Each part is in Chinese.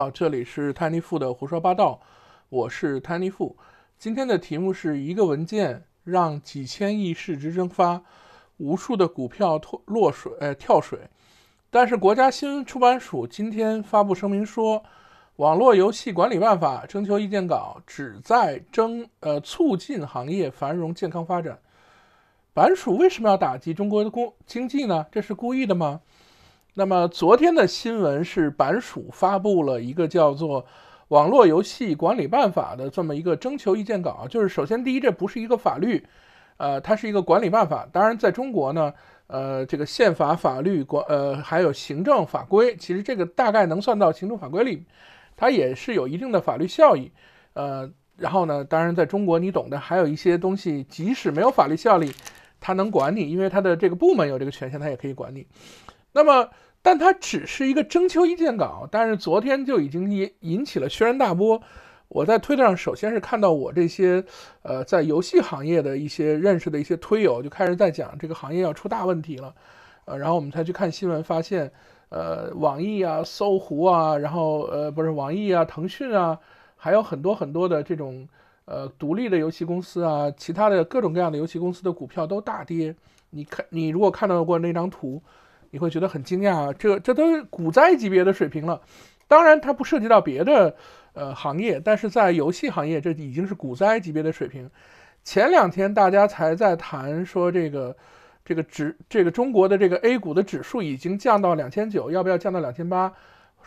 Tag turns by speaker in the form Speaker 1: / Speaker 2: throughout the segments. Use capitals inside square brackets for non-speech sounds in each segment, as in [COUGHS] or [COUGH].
Speaker 1: 好，这里是泰尼富的胡说八道，我是泰尼富。今天的题目是一个文件让几千亿市值蒸发，无数的股票脱落水，呃，跳水。但是国家新闻出版署今天发布声明说，《网络游戏管理办法》征求意见稿旨在征，呃，促进行业繁荣健康发展。版署为什么要打击中国的工经济呢？这是故意的吗？那么昨天的新闻是，版署发布了一个叫做《网络游戏管理办法》的这么一个征求意见稿。就是首先，第一，这不是一个法律，呃，它是一个管理办法。当然，在中国呢，呃，这个宪法、法律、管呃还有行政法规，其实这个大概能算到行政法规里，它也是有一定的法律效益，呃，然后呢，当然在中国你懂得，还有一些东西，即使没有法律效力，它能管你，因为它的这个部门有这个权限，它也可以管你。那么，但它只是一个征求意见稿，但是昨天就已经引引起了轩然大波。我在推特上首先是看到我这些，呃，在游戏行业的一些认识的一些推友就开始在讲这个行业要出大问题了，呃，然后我们才去看新闻，发现，呃，网易啊、搜狐啊，然后呃，不是网易啊、腾讯啊，还有很多很多的这种，呃，独立的游戏公司啊，其他的各种各样的游戏公司的股票都大跌。你看，你如果看到过那张图。你会觉得很惊讶，这这都是股灾级别的水平了。当然，它不涉及到别的呃行业，但是在游戏行业，这已经是股灾级别的水平。前两天大家才在谈说这个这个指这个中国的这个 A 股的指数已经降到两千九，要不要降到两千八，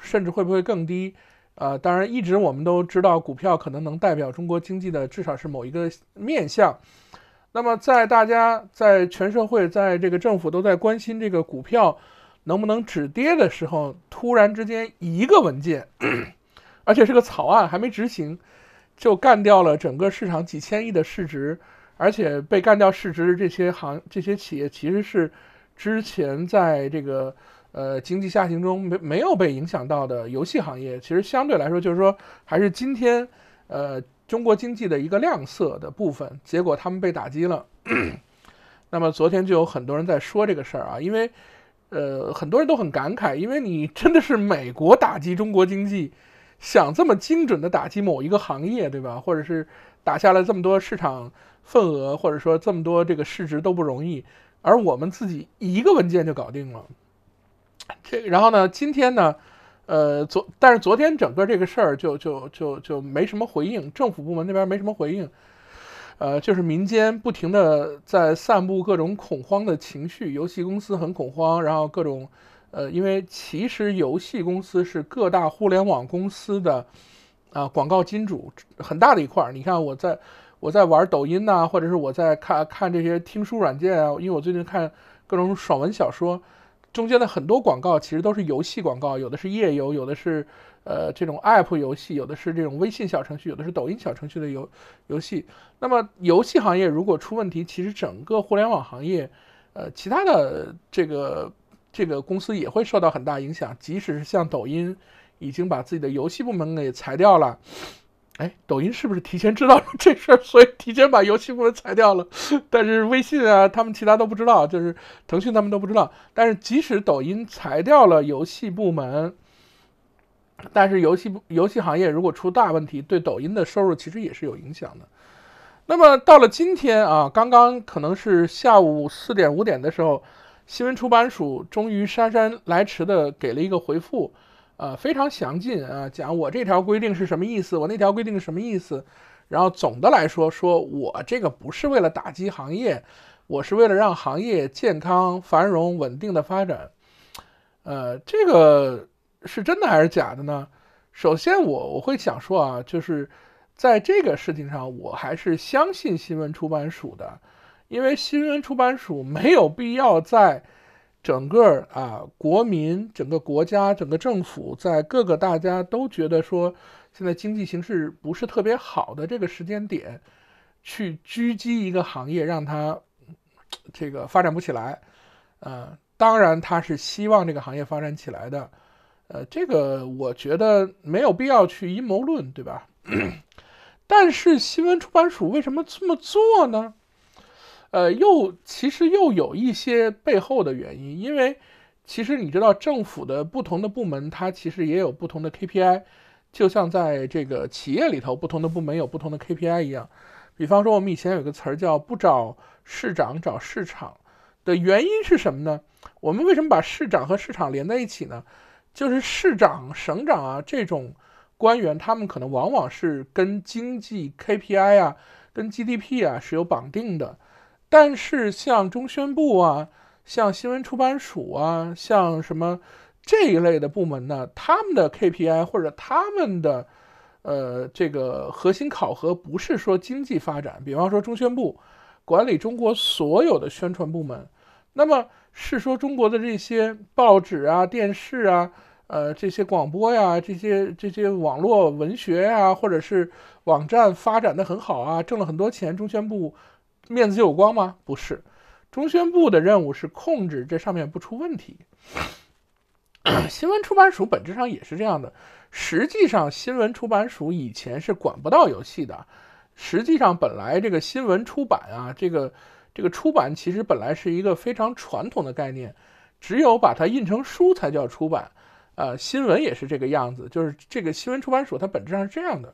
Speaker 1: 甚至会不会更低？呃，当然，一直我们都知道股票可能能代表中国经济的至少是某一个面向，那么，在大家在全社会在这个政府都在关心这个股票能不能止跌的时候，突然之间一个文件，[CLEARS THROAT] 而且是个草案，还没执行，就干掉了整个市场几千亿的市值，而且被干掉市值的这些行这些企业其实是之前在这个呃经济下行中没没有被影响到的游戏行业，其实相对来说就是说还是今天呃。中国经济的一个亮色的部分，结果他们被打击了。[CLEARS THROAT] 那么昨天就有很多人在说这个事儿啊，因为，呃，很多人都很感慨，因为你真的是美国打击中国经济，想这么精准的打击某一个行业，对吧？或者是打下了这么多市场份额，或者说这么多这个市值都不容易，而我们自己一个文件就搞定了。这然后呢，今天呢？呃，昨但是昨天整个这个事儿就就就就没什么回应，政府部门那边没什么回应，呃，就是民间不停的在散布各种恐慌的情绪，游戏公司很恐慌，然后各种，呃，因为其实游戏公司是各大互联网公司的啊广告金主很大的一块儿，你看我在我在玩抖音呐，或者是我在看看这些听书软件啊，因为我最近看各种爽文小说。中间的很多广告其实都是游戏广告，有的是页游，有的是呃这种 App 游戏，有的是这种微信小程序，有的是抖音小程序的游游戏。那么游戏行业如果出问题，其实整个互联网行业，呃，其他的这个这个公司也会受到很大影响。即使是像抖音，已经把自己的游戏部门给裁掉了。哎，抖音是不是提前知道了这事儿，所以提前把游戏部门裁掉了？但是微信啊，他们其他都不知道，就是腾讯他们都不知道。但是即使抖音裁掉了游戏部门，但是游戏游戏行业如果出大问题，对抖音的收入其实也是有影响的。那么到了今天啊，刚刚可能是下午四点五点的时候，新闻出版署终于姗姗来迟的给了一个回复。呃，非常详尽啊，讲我这条规定是什么意思，我那条规定是什么意思，然后总的来说，说我这个不是为了打击行业，我是为了让行业健康、繁荣、稳定的发展。呃，这个是真的还是假的呢？首先，我我会想说啊，就是在这个事情上，我还是相信新闻出版署的，因为新闻出版署没有必要在。整个啊，国民、整个国家、整个政府，在各个大家都觉得说现在经济形势不是特别好的这个时间点，去狙击一个行业，让它这个发展不起来，呃，当然他是希望这个行业发展起来的，呃，这个我觉得没有必要去阴谋论，对吧？[COUGHS] 但是新闻出版署为什么这么做呢？呃，又其实又有一些背后的原因，因为其实你知道，政府的不同的部门，它其实也有不同的 KPI，就像在这个企业里头，不同的部门有不同的 KPI 一样。比方说，我们以前有个词儿叫“不找市长找市场”，的原因是什么呢？我们为什么把市长和市场连在一起呢？就是市长、省长啊这种官员，他们可能往往是跟经济 KPI 啊、跟 GDP 啊是有绑定的。但是像中宣部啊，像新闻出版署啊，像什么这一类的部门呢？他们的 KPI 或者他们的呃这个核心考核不是说经济发展，比方说中宣部管理中国所有的宣传部门，那么是说中国的这些报纸啊、电视啊、呃这些广播呀、这些这些网络文学呀，或者是网站发展的很好啊，挣了很多钱，中宣部。面子就有光吗？不是，中宣部的任务是控制这上面不出问题。[CLEARS THROAT] 新闻出版署本质上也是这样的。实际上，新闻出版署以前是管不到游戏的。实际上，本来这个新闻出版啊，这个这个出版其实本来是一个非常传统的概念，只有把它印成书才叫出版。呃，新闻也是这个样子，就是这个新闻出版署它本质上是这样的。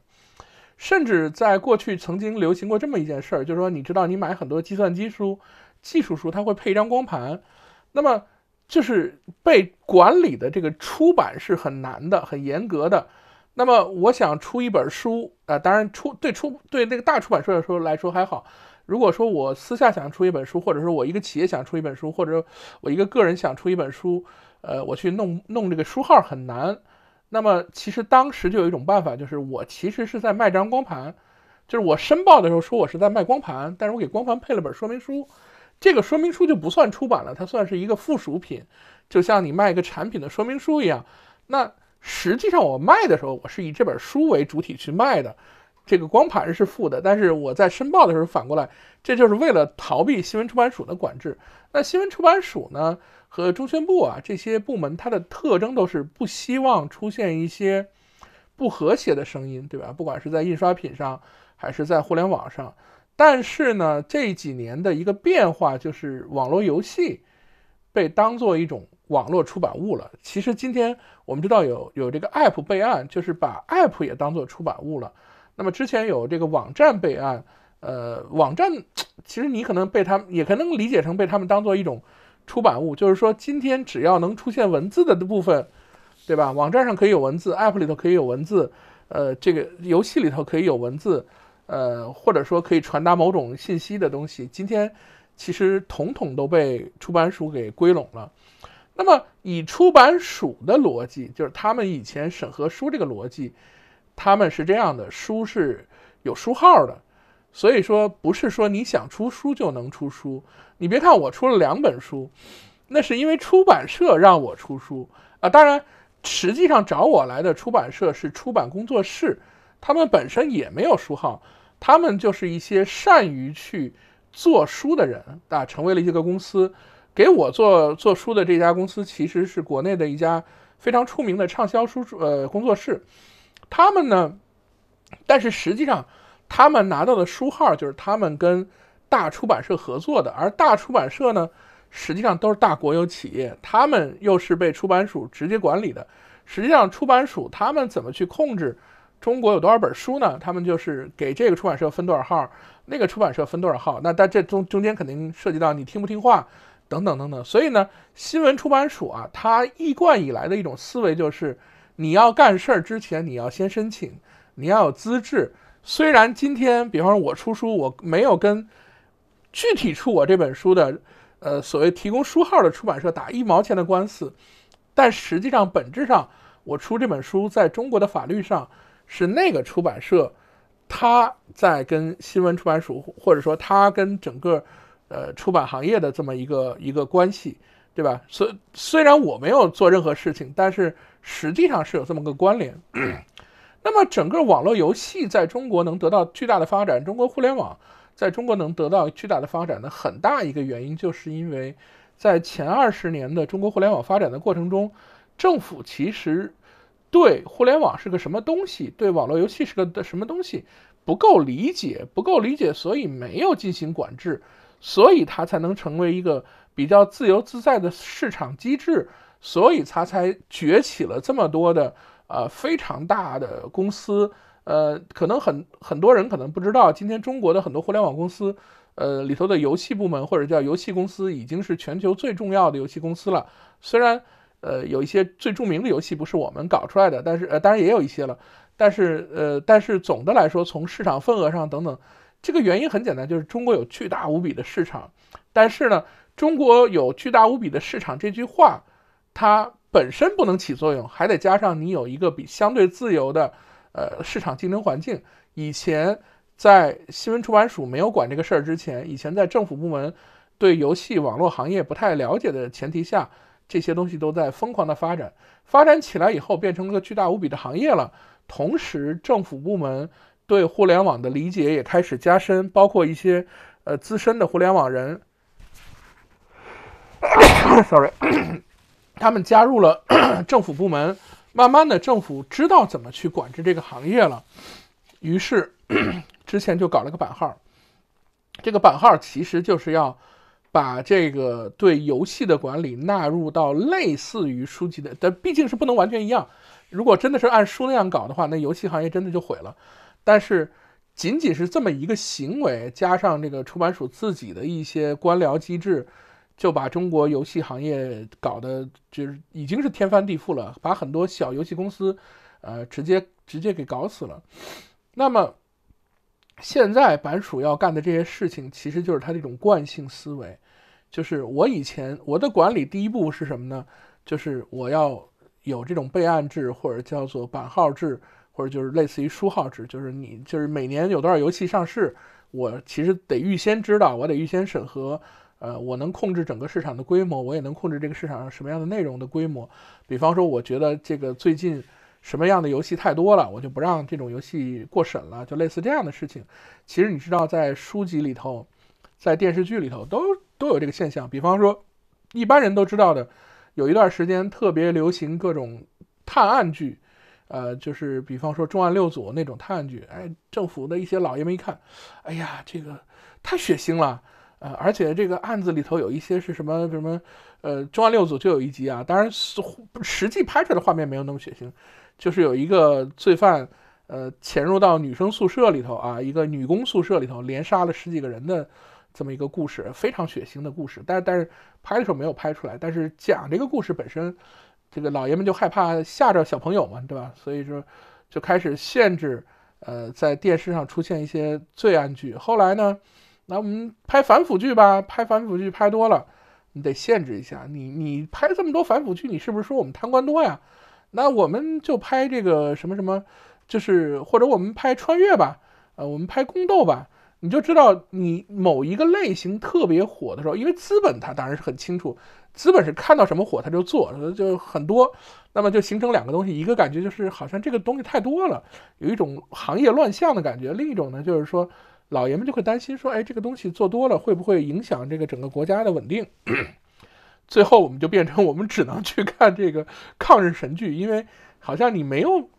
Speaker 1: 甚至在过去曾经流行过这么一件事儿，就是说，你知道，你买很多计算机书、技术书，它会配一张光盘。那么，就是被管理的这个出版是很难的、很严格的。那么，我想出一本书啊，当然出对出对那个大出版社来说来说还好。如果说我私下想出一本书，或者说我一个企业想出一本书，或者我一个个人想出一本书，呃，我去弄弄这个书号很难。那么其实当时就有一种办法，就是我其实是在卖张光盘，就是我申报的时候说我是在卖光盘，但是我给光盘配了本说明书，这个说明书就不算出版了，它算是一个附属品，就像你卖一个产品的说明书一样。那实际上我卖的时候，我是以这本书为主体去卖的。这个光盘是负的，但是我在申报的时候反过来，这就是为了逃避新闻出版署的管制。那新闻出版署呢和中宣部啊这些部门，它的特征都是不希望出现一些不和谐的声音，对吧？不管是在印刷品上还是在互联网上。但是呢，这几年的一个变化就是网络游戏被当做一种网络出版物了。其实今天我们知道有有这个 App 备案，就是把 App 也当做出版物了。那么之前有这个网站备案，呃，网站其实你可能被他们也可能理解成被他们当做一种出版物，就是说今天只要能出现文字的部分，对吧？网站上可以有文字，app 里头可以有文字，呃，这个游戏里头可以有文字，呃，或者说可以传达某种信息的东西，今天其实统统都被出版署给归拢了。那么以出版署的逻辑，就是他们以前审核书这个逻辑。他们是这样的，书是有书号的，所以说不是说你想出书就能出书。你别看我出了两本书，那是因为出版社让我出书啊。当然，实际上找我来的出版社是出版工作室，他们本身也没有书号，他们就是一些善于去做书的人啊，成为了一个公司，给我做做书的这家公司其实是国内的一家非常出名的畅销书呃工作室。他们呢？但是实际上，他们拿到的书号就是他们跟大出版社合作的，而大出版社呢，实际上都是大国有企业，他们又是被出版署直接管理的。实际上，出版署他们怎么去控制中国有多少本书呢？他们就是给这个出版社分多少号，那个出版社分多少号。那但这中中间肯定涉及到你听不听话等等等等。所以呢，新闻出版署啊，它一贯以来的一种思维就是。你要干事儿之前，你要先申请，你要有资质。虽然今天，比方说我出书，我没有跟具体出我这本书的，呃，所谓提供书号的出版社打一毛钱的官司，但实际上，本质上我出这本书在中国的法律上是那个出版社，他在跟新闻出版署或者说他跟整个呃出版行业的这么一个一个关系，对吧？所虽然我没有做任何事情，但是。实际上是有这么个关联。[CLEARS THROAT] 那么，整个网络游戏在中国能得到巨大的发展，中国互联网在中国能得到巨大的发展的很大一个原因，就是因为在前二十年的中国互联网发展的过程中，政府其实对互联网是个什么东西，对网络游戏是个什么东西不够理解，不够理解，所以没有进行管制，所以它才能成为一个比较自由自在的市场机制。所以它才崛起了这么多的呃非常大的公司，呃，可能很很多人可能不知道，今天中国的很多互联网公司，呃，里头的游戏部门或者叫游戏公司已经是全球最重要的游戏公司了。虽然呃有一些最著名的游戏不是我们搞出来的，但是呃当然也有一些了。但是呃但是总的来说，从市场份额上等等，这个原因很简单，就是中国有巨大无比的市场。但是呢，中国有巨大无比的市场这句话。它本身不能起作用，还得加上你有一个比相对自由的，呃市场竞争环境。以前在新闻出版署没有管这个事儿之前，以前在政府部门对游戏网络行业不太了解的前提下，这些东西都在疯狂的发展。发展起来以后，变成了个巨大无比的行业了。同时，政府部门对互联网的理解也开始加深，包括一些呃资深的互联网人。[COUGHS] [COUGHS] Sorry。[COUGHS] 他们加入了 [CLEARS THROAT] 政府部门，慢慢的政府知道怎么去管制这个行业了。于是 [CLEARS THROAT] 之前就搞了个版号，这个版号其实就是要把这个对游戏的管理纳入到类似于书籍的，但毕竟是不能完全一样。如果真的是按书那样搞的话，那游戏行业真的就毁了。但是仅仅是这么一个行为，加上这个出版署自己的一些官僚机制。就把中国游戏行业搞得就是已经是天翻地覆了，把很多小游戏公司，呃，直接直接给搞死了。那么，现在版署要干的这些事情，其实就是他这种惯性思维，就是我以前我的管理第一步是什么呢？就是我要有这种备案制，或者叫做版号制，或者就是类似于书号制，就是你就是每年有多少游戏上市，我其实得预先知道，我得预先审核。呃，我能控制整个市场的规模，我也能控制这个市场上什么样的内容的规模。比方说，我觉得这个最近什么样的游戏太多了，我就不让这种游戏过审了，就类似这样的事情。其实你知道，在书籍里头，在电视剧里头都都有这个现象。比方说，一般人都知道的，有一段时间特别流行各种探案剧，呃，就是比方说《重案六组》那种探案剧。哎，政府的一些老爷们一看，哎呀，这个太血腥了。呃，而且这个案子里头有一些是什么什么，呃，《重案六组》就有一集啊，当然实实际拍出来的画面没有那么血腥，就是有一个罪犯，呃，潜入到女生宿舍里头啊，一个女工宿舍里头，连杀了十几个人的这么一个故事，非常血腥的故事。但但是拍的时候没有拍出来，但是讲这个故事本身，这个老爷们就害怕吓着小朋友嘛，对吧？所以说就开始限制，呃，在电视上出现一些罪案剧。后来呢？那我们拍反腐剧吧，拍反腐剧拍多了，你得限制一下。你你拍这么多反腐剧，你是不是说我们贪官多呀？那我们就拍这个什么什么，就是或者我们拍穿越吧，呃，我们拍宫斗吧，你就知道你某一个类型特别火的时候，因为资本它当然是很清楚，资本是看到什么火它就做，就很多，那么就形成两个东西，一个感觉就是好像这个东西太多了，有一种行业乱象的感觉；另一种呢就是说。老爷们就会担心说：“哎，这个东西做多了会不会影响这个整个国家的稳定？”最后我们就变成我们只能去看这个抗日神剧，因为好像你没有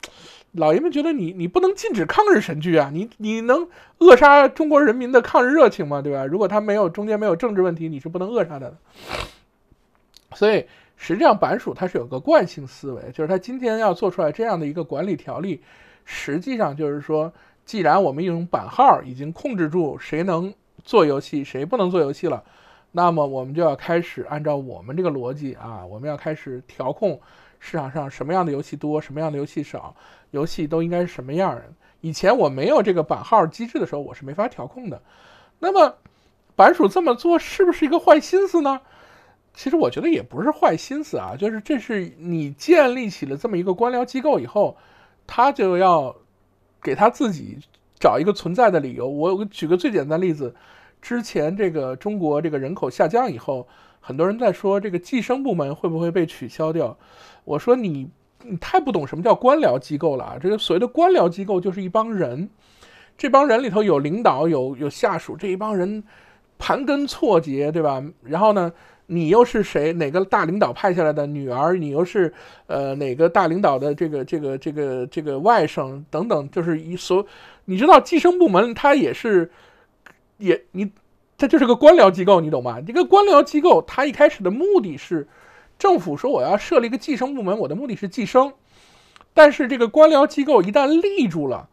Speaker 1: 老爷们觉得你你不能禁止抗日神剧啊，你你能扼杀中国人民的抗日热情吗？对吧？如果他没有中间没有政治问题，你是不能扼杀他的。所以实际上，板鼠它是有个惯性思维，就是他今天要做出来这样的一个管理条例，实际上就是说。既然我们用版号已经控制住谁能做游戏，谁不能做游戏了，那么我们就要开始按照我们这个逻辑啊，我们要开始调控市场上什么样的游戏多，什么样的游戏少，游戏都应该是什么样儿。以前我没有这个版号机制的时候，我是没法调控的。那么版主这么做是不是一个坏心思呢？其实我觉得也不是坏心思啊，就是这是你建立起了这么一个官僚机构以后，他就要。给他自己找一个存在的理由。我举个最简单例子，之前这个中国这个人口下降以后，很多人在说这个计生部门会不会被取消掉。我说你你太不懂什么叫官僚机构了啊！这个所谓的官僚机构就是一帮人，这帮人里头有领导有有下属，这一帮人盘根错节，对吧？然后呢？你又是谁？哪个大领导派下来的女儿？你又是，呃，哪个大领导的这个这个这个这个外甥等等？就是一说，你知道计生部门他也是，也你，他就是个官僚机构，你懂吗？这个官僚机构他一开始的目的是，政府说我要设立一个计生部门，我的目的是计生，但是这个官僚机构一旦立住了，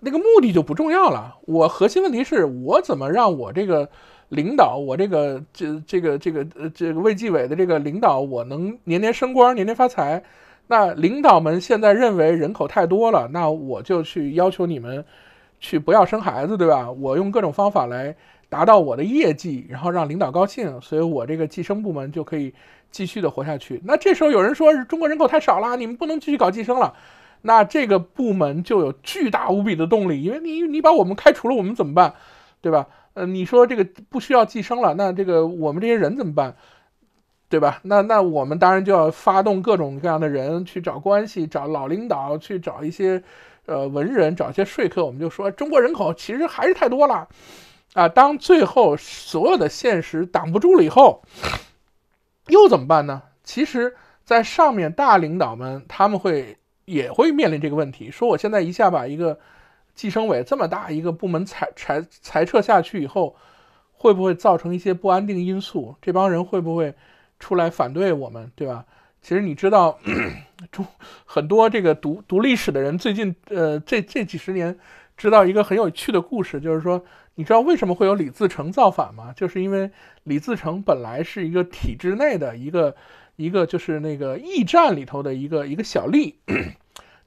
Speaker 1: 那个目的就不重要了。我核心问题是我怎么让我这个。领导，我这个这这个这个呃这个卫计委的这个领导，我能年年升官，年年发财。那领导们现在认为人口太多了，那我就去要求你们去不要生孩子，对吧？我用各种方法来达到我的业绩，然后让领导高兴，所以我这个计生部门就可以继续的活下去。那这时候有人说中国人口太少了，你们不能继续搞计生了，那这个部门就有巨大无比的动力，因为你你把我们开除了，我们怎么办，对吧？呃，你说这个不需要寄生了，那这个我们这些人怎么办，对吧？那那我们当然就要发动各种各样的人去找关系，找老领导，去找一些呃文人，找一些说客。我们就说，中国人口其实还是太多了，啊，当最后所有的现实挡不住了以后，又怎么办呢？其实，在上面大领导们他们会也会面临这个问题，说我现在一下把一个。计生委这么大一个部门裁裁裁撤下去以后，会不会造成一些不安定因素？这帮人会不会出来反对我们，对吧？其实你知道，[COUGHS] 中很多这个读读历史的人，最近呃，这这几十年知道一个很有趣的故事，就是说，你知道为什么会有李自成造反吗？就是因为李自成本来是一个体制内的一个一个就是那个驿站里头的一个一个小吏。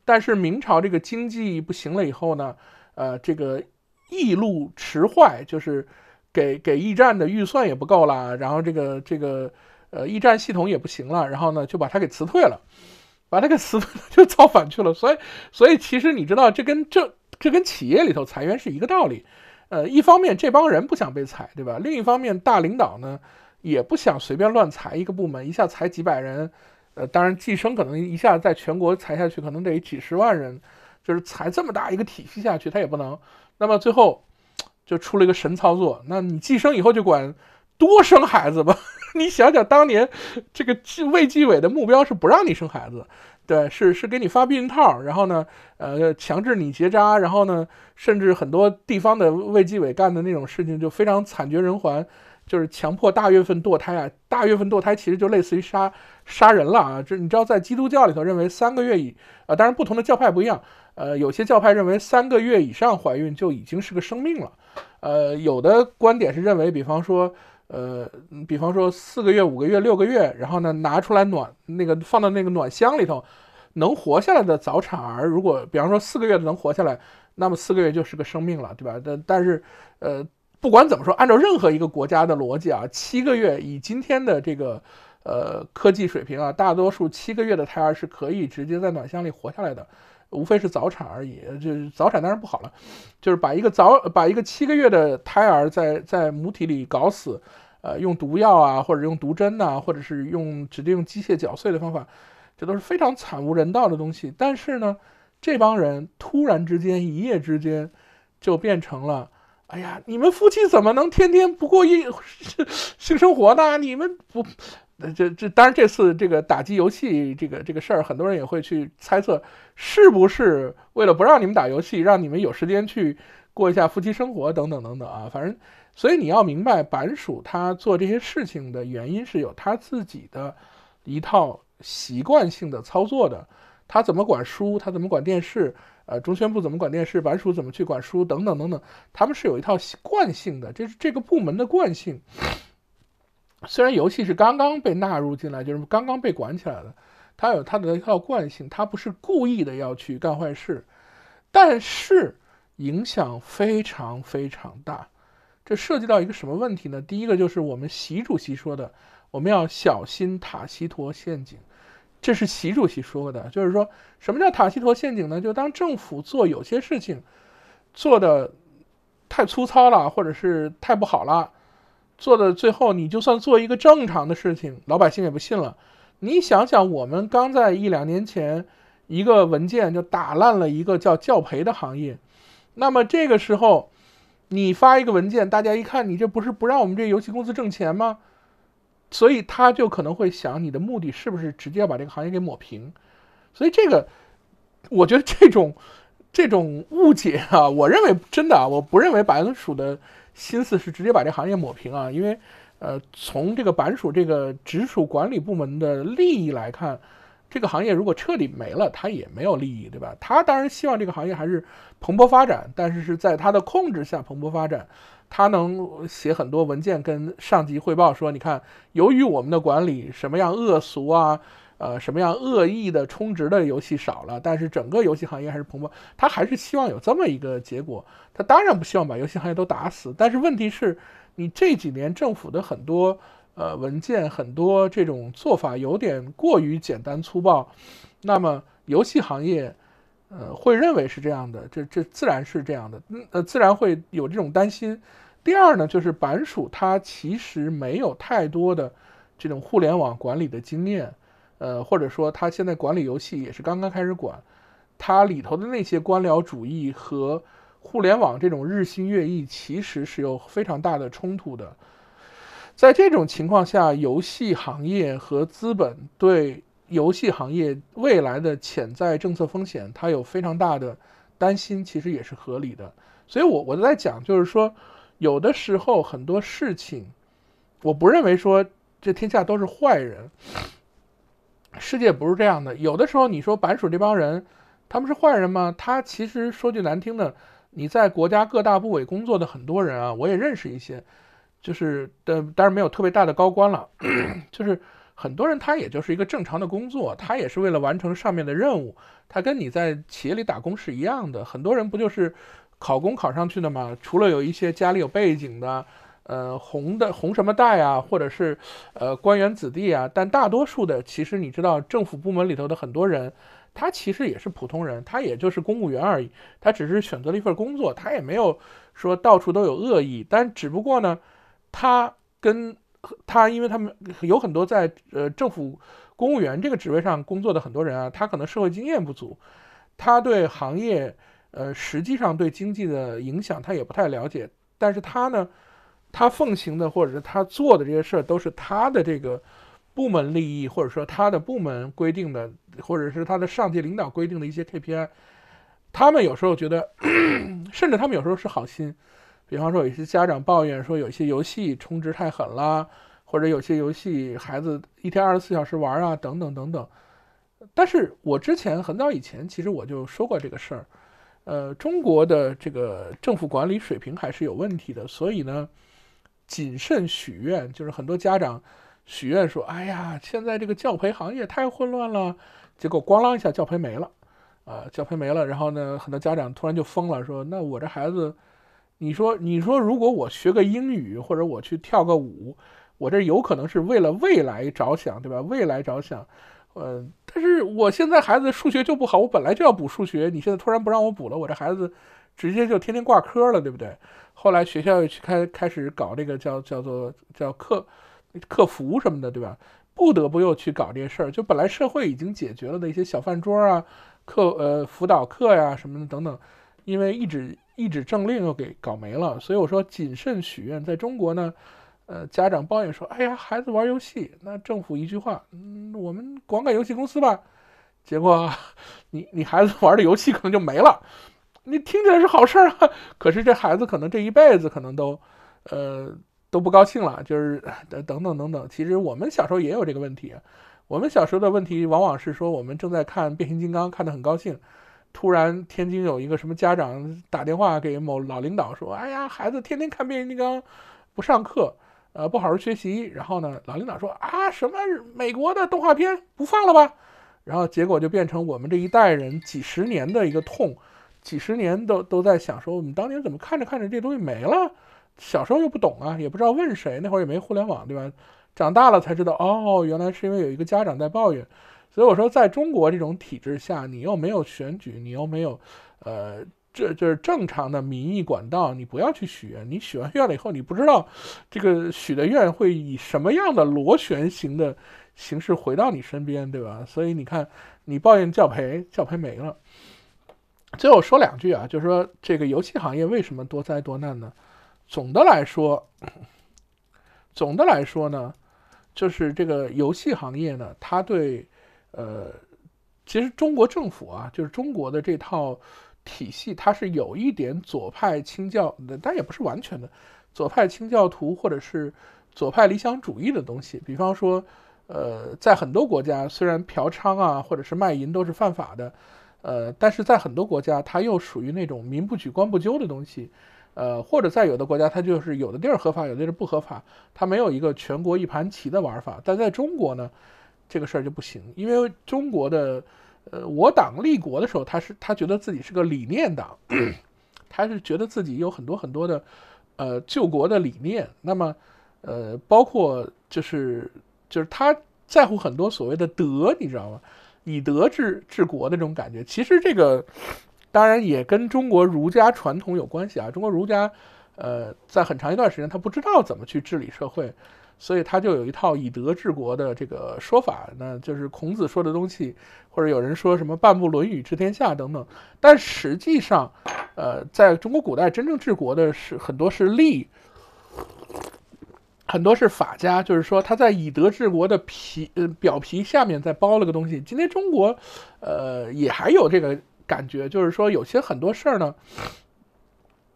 Speaker 1: 但是明朝这个经济不行了以后呢，呃，这个易路迟坏，就是给给驿站的预算也不够了，然后这个这个呃驿站系统也不行了，然后呢就把他给辞退了，把他给辞退了 [LAUGHS] 就造反去了。所以所以其实你知道这跟这这跟企业里头裁员是一个道理，呃，一方面这帮人不想被裁，对吧？另一方面大领导呢也不想随便乱裁一个部门，一下裁几百人。呃，当然，计生可能一下在全国裁下去，可能得几十万人，就是裁这么大一个体系下去，他也不能。那么最后，就出了一个神操作，那你计生以后就管多生孩子吧。[LAUGHS] 你想想，当年这个卫计委的目标是不让你生孩子，对，是是给你发避孕套，然后呢，呃，强制你结扎，然后呢，甚至很多地方的卫计委干的那种事情就非常惨绝人寰。就是强迫大月份堕胎啊！大月份堕胎其实就类似于杀杀人了啊！这你知道，在基督教里头认为三个月以……呃，当然不同的教派不一样。呃，有些教派认为三个月以上怀孕就已经是个生命了。呃，有的观点是认为，比方说，呃，比方说四个月、五个月、六个月，然后呢拿出来暖那个放到那个暖箱里头，能活下来的早产儿，如果比方说四个月能活下来，那么四个月就是个生命了，对吧？但但是，呃。不管怎么说，按照任何一个国家的逻辑啊，七个月以今天的这个呃科技水平啊，大多数七个月的胎儿是可以直接在暖箱里活下来的，无非是早产而已。就早产当然不好了，就是把一个早把一个七个月的胎儿在在母体里搞死，呃，用毒药啊，或者用毒针呐，或者是用直接用机械绞碎的方法，这都是非常惨无人道的东西。但是呢，这帮人突然之间一夜之间就变成了。哎呀，你们夫妻怎么能天天不过夜性 [LAUGHS] 生活呢？你们不，这这，当然这次这个打击游戏，这个这个事儿，很多人也会去猜测，是不是为了不让你们打游戏，让你们有时间去过一下夫妻生活等等等等啊。反正，所以你要明白，板鼠他做这些事情的原因是有他自己的一套习惯性的操作的，他怎么管书，他怎么管电视。呃，中宣部怎么管电视？版署怎么去管书？等等等等，他们是有一套惯性的，这是这个部门的惯性。虽然游戏是刚刚被纳入进来，就是刚刚被管起来的，它有它的一套惯性，它不是故意的要去干坏事，但是影响非常非常大。这涉及到一个什么问题呢？第一个就是我们习主席说的，我们要小心塔西佗陷阱。这是习主席说的，就是说什么叫塔西佗陷阱呢？就当政府做有些事情做的太粗糙了，或者是太不好了，做的最后你就算做一个正常的事情，老百姓也不信了。你想想，我们刚在一两年前，一个文件就打烂了一个叫教培的行业，那么这个时候你发一个文件，大家一看你这不是不让我们这游戏公司挣钱吗？所以他就可能会想，你的目的是不是直接要把这个行业给抹平？所以这个，我觉得这种这种误解啊，我认为真的，啊，我不认为板鼠的心思是直接把这行业抹平啊，因为呃，从这个板鼠这个直属管理部门的利益来看。这个行业如果彻底没了，他也没有利益，对吧？他当然希望这个行业还是蓬勃发展，但是是在他的控制下蓬勃发展。他能写很多文件跟上级汇报说：“你看，由于我们的管理，什么样恶俗啊，呃，什么样恶意的充值的游戏少了，但是整个游戏行业还是蓬勃。”他还是希望有这么一个结果。他当然不希望把游戏行业都打死，但是问题是，你这几年政府的很多。呃，文件很多，这种做法有点过于简单粗暴。那么，游戏行业，呃，会认为是这样的，这这自然是这样的，呃，自然会有这种担心。第二呢，就是版属它其实没有太多的这种互联网管理的经验，呃，或者说它现在管理游戏也是刚刚开始管，它里头的那些官僚主义和互联网这种日新月异，其实是有非常大的冲突的。在这种情况下，游戏行业和资本对游戏行业未来的潜在政策风险，它有非常大的担心，其实也是合理的。所以，我我在讲，就是说，有的时候很多事情，我不认为说这天下都是坏人，世界不是这样的。有的时候，你说板鼠这帮人，他们是坏人吗？他其实说句难听的，你在国家各大部委工作的很多人啊，我也认识一些。就是的，当然没有特别大的高官了，就是很多人他也就是一个正常的工作，他也是为了完成上面的任务，他跟你在企业里打工是一样的。很多人不就是考公考上去的吗？除了有一些家里有背景的，呃，红的红什么带啊，或者是呃官员子弟啊，但大多数的其实你知道，政府部门里头的很多人，他其实也是普通人，他也就是公务员而已，他只是选择了一份工作，他也没有说到处都有恶意，但只不过呢。他跟他，因为他们有很多在呃政府公务员这个职位上工作的很多人啊，他可能社会经验不足，他对行业，呃，实际上对经济的影响他也不太了解。但是他呢，他奉行的或者是他做的这些事儿，都是他的这个部门利益，或者说他的部门规定的，或者是他的上级领导规定的一些 KPI。他们有时候觉得，[COUGHS] 甚至他们有时候是好心。比方说，有些家长抱怨说，有些游戏充值太狠啦，或者有些游戏孩子一天二十四小时玩啊，等等等等。但是我之前很早以前，其实我就说过这个事儿。呃，中国的这个政府管理水平还是有问题的，所以呢，谨慎许愿。就是很多家长许愿说：“哎呀，现在这个教培行业太混乱了。”结果咣啷一下，教培没了，啊，教培没了。然后呢，很多家长突然就疯了，说：“那我这孩子。”你说，你说，如果我学个英语，或者我去跳个舞，我这有可能是为了未来着想，对吧？未来着想，呃，但是我现在孩子数学就不好，我本来就要补数学，你现在突然不让我补了，我这孩子直接就天天挂科了，对不对？后来学校又去开开始搞这个叫叫做叫课，课服什么的，对吧？不得不又去搞这些事儿，就本来社会已经解决了的一些小饭桌啊，课呃辅导课呀什么的等等。因为一纸一纸政令又给搞没了，所以我说谨慎许愿。在中国呢，呃，家长抱怨说：“哎呀，孩子玩游戏。”那政府一句话：“嗯，我们管管游戏公司吧。”结果，你你孩子玩的游戏可能就没了。你听起来是好事儿，可是这孩子可能这一辈子可能都，呃，都不高兴了。就是等等等等。其实我们小时候也有这个问题，我们小时候的问题往往是说我们正在看变形金刚，看得很高兴。突然，天津有一个什么家长打电话给某老领导说：“哎呀，孩子天天看变形金刚，不上课，呃，不好好学习。”然后呢，老领导说：“啊，什么美国的动画片不放了吧？”然后结果就变成我们这一代人几十年的一个痛，几十年都都在想说，我们当年怎么看着看着这东西没了？小时候又不懂啊，也不知道问谁，那会儿也没互联网，对吧？长大了才知道，哦，原来是因为有一个家长在抱怨。所以我说，在中国这种体制下，你又没有选举，你又没有，呃，这就是正常的民意管道。你不要去许愿，你许完愿了以后，你不知道这个许的愿会以什么样的螺旋形的形式回到你身边，对吧？所以你看，你抱怨教培，教培没了。最后说两句啊，就是说这个游戏行业为什么多灾多难呢？总的来说，总的来说呢，就是这个游戏行业呢，它对。呃，其实中国政府啊，就是中国的这套体系，它是有一点左派清教，但也不是完全的左派清教徒或者是左派理想主义的东西。比方说，呃，在很多国家，虽然嫖娼啊或者是卖淫都是犯法的，呃，但是在很多国家，它又属于那种民不举官不究的东西，呃，或者在有的国家，它就是有的地儿合法，有的地儿不合法，它没有一个全国一盘棋的玩法。但在中国呢？这个事儿就不行，因为中国的，呃，我党立国的时候，他是他觉得自己是个理念党，[CLEARS THROAT] 他是觉得自己有很多很多的，呃，救国的理念。那么，呃，包括就是就是他在乎很多所谓的德，你知道吗？以德治治国的这种感觉，其实这个当然也跟中国儒家传统有关系啊。中国儒家。呃，在很长一段时间，他不知道怎么去治理社会，所以他就有一套以德治国的这个说法，那就是孔子说的东西，或者有人说什么半部《论语》治天下等等。但实际上，呃，在中国古代真正治国的是很多是利，很多是法家，就是说他在以德治国的皮呃表皮下面再包了个东西。今天中国，呃，也还有这个感觉，就是说有些很多事儿呢。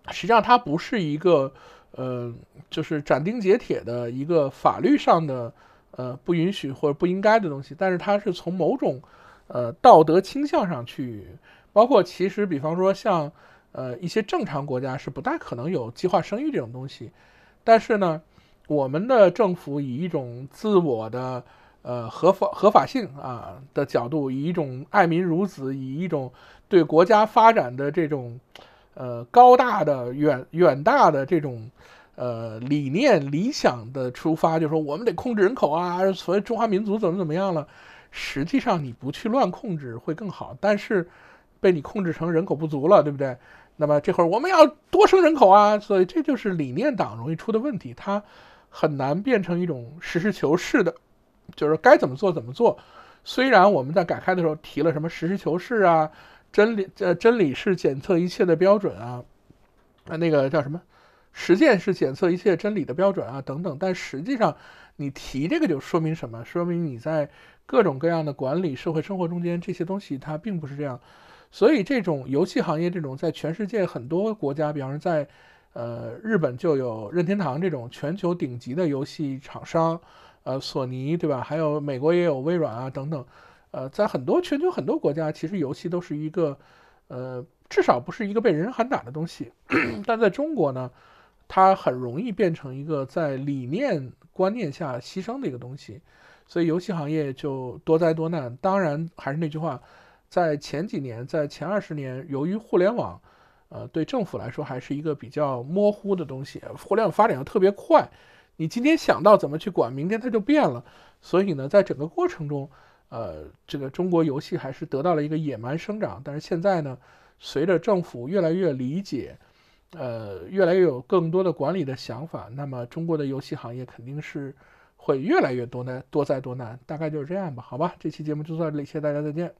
Speaker 1: 实际上，它不是一个，呃，就是斩钉截铁的一个法律上的，呃，不允许或者不应该的东西。但是，它是从某种，呃，道德倾向上去，包括其实，比方说，像，呃，一些正常国家是不大可能有计划生育这种东西。但是呢，我们的政府以一种自我的，呃，合法合法性啊的角度，以一种爱民如子，以一种对国家发展的这种。呃，高大的远远大的这种呃理念、理想的出发，就是、说我们得控制人口啊，所以中华民族怎么怎么样了？实际上你不去乱控制会更好，但是被你控制成人口不足了，对不对？那么这会儿我们要多生人口啊，所以这就是理念党容易出的问题，它很难变成一种实事求是的，就是该怎么做怎么做。虽然我们在改开的时候提了什么实事求是啊。真理，呃，真理是检测一切的标准啊，啊，那个叫什么，实践是检测一切真理的标准啊，等等。但实际上，你提这个就说明什么？说明你在各种各样的管理社会生活中间，这些东西它并不是这样。所以，这种游戏行业，这种在全世界很多国家，比方说在，呃，日本就有任天堂这种全球顶级的游戏厂商，呃，索尼，对吧？还有美国也有微软啊，等等。呃，在很多全球很多国家，其实游戏都是一个，呃，至少不是一个被人人喊打的东西。[CLEARS THROAT] 但在中国呢，它很容易变成一个在理念观念下牺牲的一个东西。所以游戏行业就多灾多难。当然，还是那句话，在前几年，在前二十年，由于互联网，呃，对政府来说还是一个比较模糊的东西。互联网发展的特别快，你今天想到怎么去管，明天它就变了。所以呢，在整个过程中。呃，这个中国游戏还是得到了一个野蛮生长，但是现在呢，随着政府越来越理解，呃，越来越有更多的管理的想法，那么中国的游戏行业肯定是会越来越多呢，多灾多难，大概就是这样吧，好吧，这期节目就到这里，谢谢大家，再见。